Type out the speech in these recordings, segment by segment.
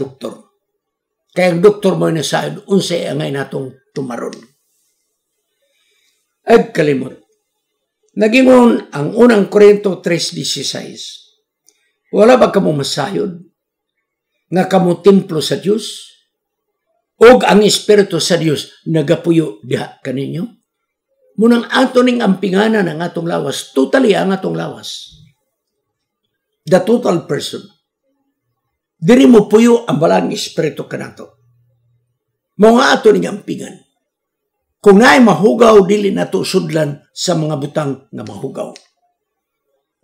doktor. Kaya ang doktor mo na saad, unsay angay natong tumaron. Ag kalimot. Nagingon ang unang Korento 3.16. Wala ba kamo masayod nga kamo templo sa Diyos? Og ang Espiritu sa Diyos nagapuyo diha kaninyo? Munang ato ning ampinganan ang atong lawas, totally ang atong lawas. The total person Diri mo puyo ang balang espiritu kanato. Mao nga ato ning ampingan. Kung naay mahugaw dili nato sudlan sa mga butang nga mahugaw.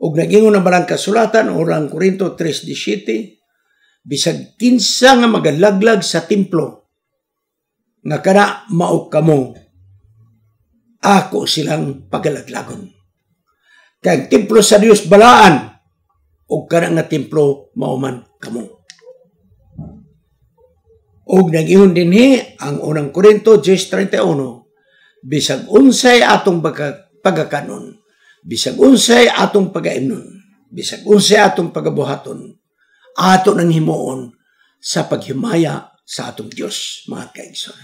Og nagingon ang balang kasulatan orang Korinto 3:17 bisag kinsa nga magalaglag sa templo nga kana mao kamo ako silang pagalaglagon. Kaya templo sa Dios balaan o kanang nga templo mauman kamo. Og nag-iyon dinhi ang unang Korinto 10:31. Bisag unsay atong baga, pagakanon, bisag unsay atong pagaimnon, bisag unsay atong pagabuhaton, ato nang himuon sa paghimaya sa atong Dios, mga kaigsoon.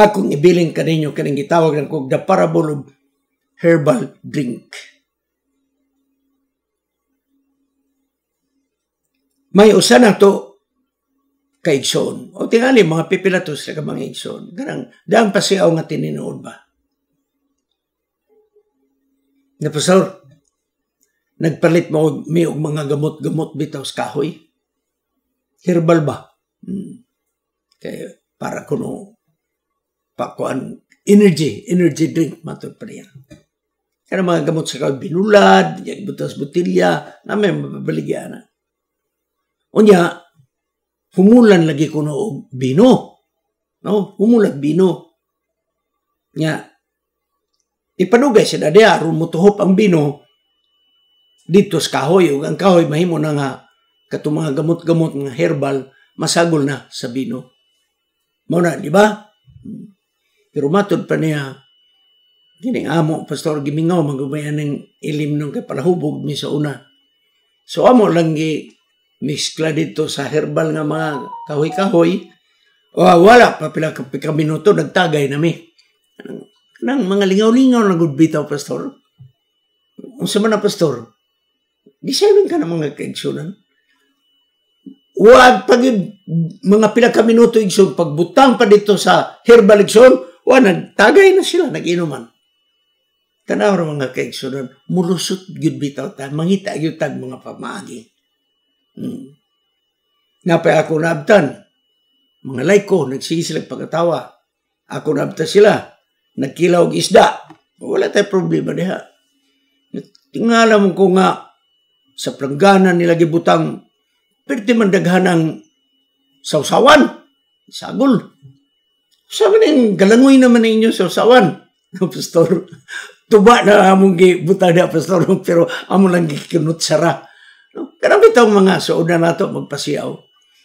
Akong ibilin ninyo, kaning gitawag ng kog the parable of herbal drink. May usa na to kaigsoon. O tingali, mga pipilatos na mga igsoon. Ganang, daan pa siya nga tininood ba? Na pastor, nagpalit mo may og mga gamot-gamot bitaw sa kahoy. Herbal ba? Hmm. Kaya para kuno pakuan energy, energy drink matod pa niya. Kaya mga gamot sa kahoy, binulad, butas botilya, na may mababaligyan na. Unya, humulan lagi ko noong bino. No? Humulag bino. Nga, ipanugay siya na diya, rumutuhop ang bino, dito sa kahoy, ug ang kahoy mahimo na nga, katong mga gamot-gamot nga herbal, masagol na sa bino. Mao na, di ba? Pero matod pa niya, Kining amo, Pastor Gimingaw, magubayan ng ilim nung kapalahubog niya sa una. So amo lang gi miskla dito sa herbal nga mga kahoy-kahoy, o oh, wala pa pila ka, minuto nagtagay nami. Nang mga lingaw-lingaw na gudbitaw, Pastor. Unsa man na, Pastor? Gisayang ka ng mga kaigsyonan. Wag pag mga pila ka minuto igsoon, pagbutang pa dito sa herbal igsoon, wala, nagtagay na sila, nag-inuman. Tanaw mga kaigsyonan, mulusot bitaw ta, mangita gyud tag mga pamagi. Hmm. Napay ako naabtan. Mga laiko, nagsisilag pagkatawa. Ako nabtan sila. Nagkilaw isda. Wala tayong problema diha. Tingala mo ko nga sa planggana nila gibutang pwede man daghan ang sawsawan. Sagol. Sa maning galangoy naman ninyo sawsawan. Pastor, tuba na among gibuta na pastor pero amo lang gikinot sara. Kanang bitaw mga suod na nato magpasiyaw.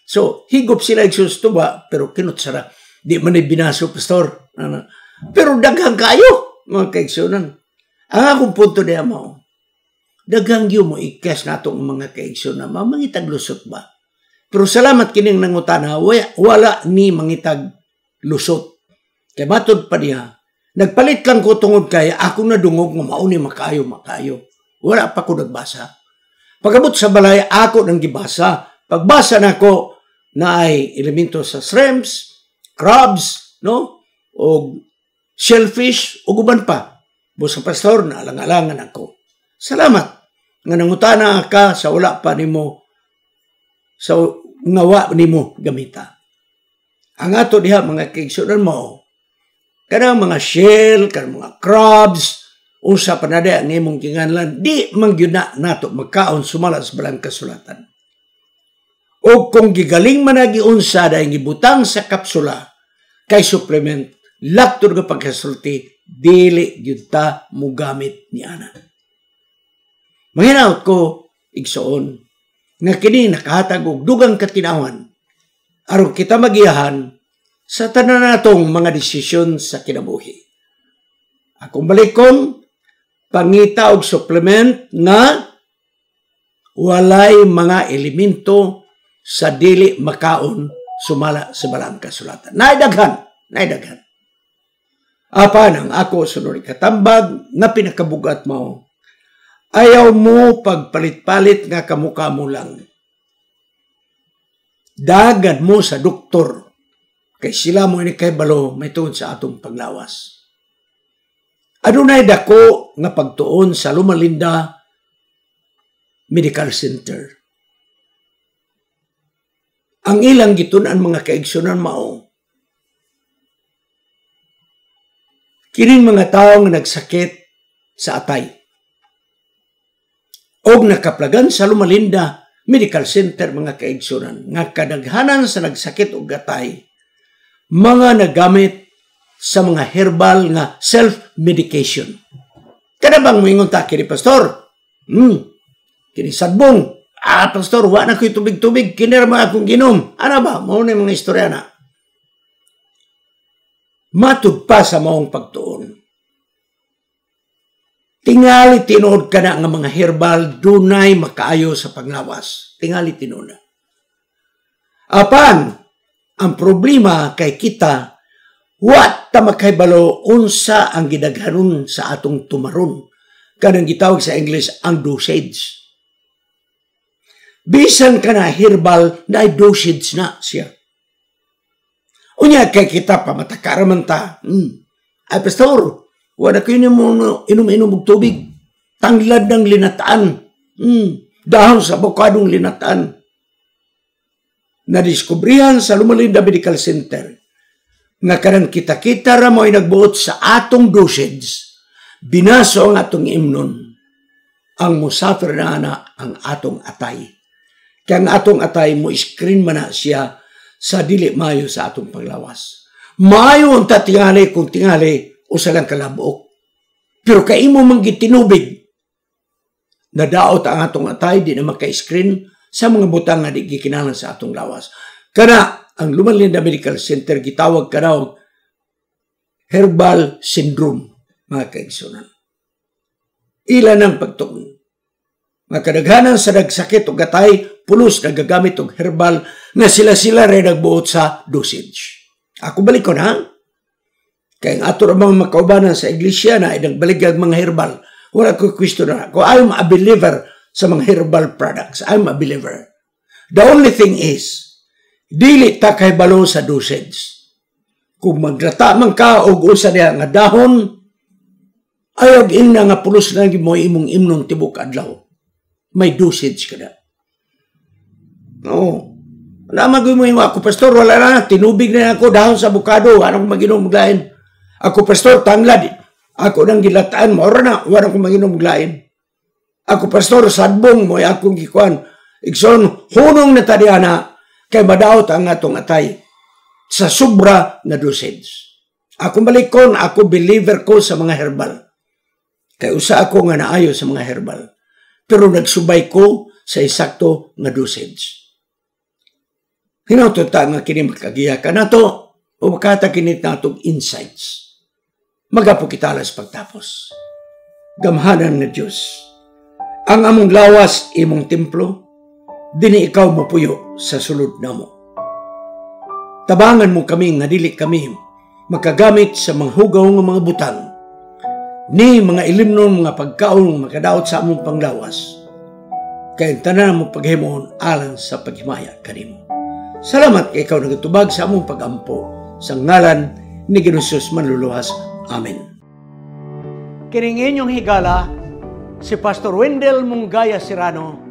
So, higop sila Jesus tuba, pero kinutsara. Di man ay binaso, pastor. Ano? Pero daghang kayo, mga kaigsunan. Ang akong punto niya mo, daghang yun mo ikas natong mga kaigsunan, mamangitag lusot ba? Pero salamat kining nangutana, wala ni mangitag lusot. Kay matod pa niya, nagpalit lang ko tungod kay ako na dungog nga mauni makayo makayo. Wala pa ko nagbasa. Pagabot sa balay, ako nang gibasa. Pagbasa nako na ay elemento sa shrimps, crabs, no? O shellfish, o guban pa. Busa pastor, na alang-alangan ako. Salamat nga nangutana ka sa wala pa nimo sa ngawa nimo gamita. Ang ato diha mga kaigsunan mo, kanang mga shell, kanang mga crabs, usa pa na di ang imong kinganlan, di mangyuna nato magkaon sumala sa balang kasulatan. O kung gigaling managi nagiunsa dahil gibutang sa kapsula, kay supplement, laktor nga pagkasulti, dili gyuta mugamit ni ana. Manginaot ko, igsoon, na kini nakahatag og dugang katinawan, aron kita magiyahan sa tanan natong mga desisyon sa kinabuhi. Akong balikon, pangita og supplement nga walay mga elemento sa dili makaon sumala sa balang kasulatan. Naidaghan, naidaghan. Apan ang ako sunod katambag na pinakabugat mo, ayaw mo pagpalit-palit nga kamuka mo lang. Dagan mo sa doktor kay sila mo ini kay balo may tuon sa atong paglawas. Adunay dako nga pagtuon sa Lumalinda Medical Center. Ang ilang gitunan mga kaigsyonan mao. Kining mga tao nga nagsakit sa atay. Og nakaplagan sa Lumalinda Medical Center mga kaigsyonan nga kadaghanan sa nagsakit og atay mga nagamit sa mga herbal nga self-medication. Kada bang mingon ta kini pastor? Hmm. Kini sadbong. Ah, pastor, wa na ko'y tubig-tubig. Kinir mo akong ginom. Ano ba? Mauna mga istorya na. Matod pa sa maong pagtuon. Tingali tinood ka na nga mga herbal dunay makaayo sa panglawas. Tingali tinood na. Apan, ang problema kay kita What ta makaibalo unsa ang gidaghanon sa atong tumaron? Kanang gitawag sa English ang dosage. Bisan ka na herbal na dosage na siya. Unya kay kita pa matakaraman ta. Hmm. Ay pastor, wala ko yun mo inom-inom og tubig. Tanglad ng linataan. Hmm. Dahon sa bukadong linataan. Nadiskubrihan sa Lumalin Medical Center nga karon kita-kita ra mo nagbuot sa atong dosage binaso ang atong imnon ang musafir na ana ang atong atay kaya ang atong atay mo screen man na siya sa dili mayo sa atong paglawas mayo ang tatingali kung tingali usa lang kalabok pero kay man gid tinubig nadaot ang atong atay di na maka-screen sa mga butang nga di gikinahanglan sa atong lawas. Kana ang Lumalinda Medical Center gitawag kanaw herbal syndrome mga kaigsunan. Ilan ang pagtuon. Mga kadaghanan sa nagsakit o gatay, pulos gagamit og herbal na sila-sila rin nagbuot sa dosage. Ako balik ko na. Kaya ang ato mga makaubanan sa iglesia na ay nagbaligag mga herbal. Wala ko question na ako. I'm a believer sa mga herbal products. I'm a believer. The only thing is, dili ta kay balo sa dosage. Kung magdata man ka og usa niya nga dahon, ayag ina nga pulos na mo imong imnong tibok adlaw. May dosage ka na. No. Wala magoy mo ako, Pastor, wala na. Tinubig na ako dahon sa bukado. Anong maginom lain? Ako, Pastor, tanglad. Ako nang gilataan mo. na, wala ko maginom lain. Ako, Pastor, sadbong mo. Akong gikuan. Ikson, hunong na tadi tadiana kay madaot ang atong atay sa sobra na dosage. Ako malikon, ako believer ko sa mga herbal. Kay usa ako nga naayo sa mga herbal. Pero nagsubay ko sa isakto nga dosage. Hinautot ta nga kini makagiyakan nato o makata kinit natong insights. Magapo kita alas pagtapos. Gamhanan nga Diyos. Ang among lawas imong templo, dini ikaw mapuyo sa sulod namo. Tabangan mo kami nga dili kami makagamit sa mga hugaw nga mga butang ni mga ilimnon mga pagkaon makadaot sa among panglawas kay tanan mo paghimoon alang sa paghimaya kanimo. Salamat kay ikaw nagatubag sa among pagampo sa ngalan ni Ginoosos manluluhas. Amen. Kining inyong higala si Pastor Wendell Munggaya Sirano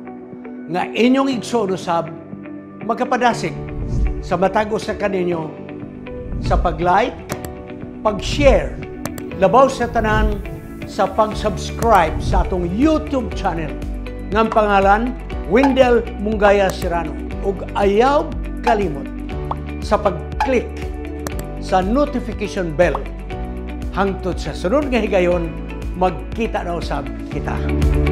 nga inyong igsoon usab magkapadasig sa matag sa kaninyo sa pag-like, pag-share, labaw sa tanan sa pag-subscribe sa atong YouTube channel ng pangalan Wendell Mungaya Serrano ug ayaw kalimot sa pag-click sa notification bell hangtod sa sunod nga higayon magkita na usab kita.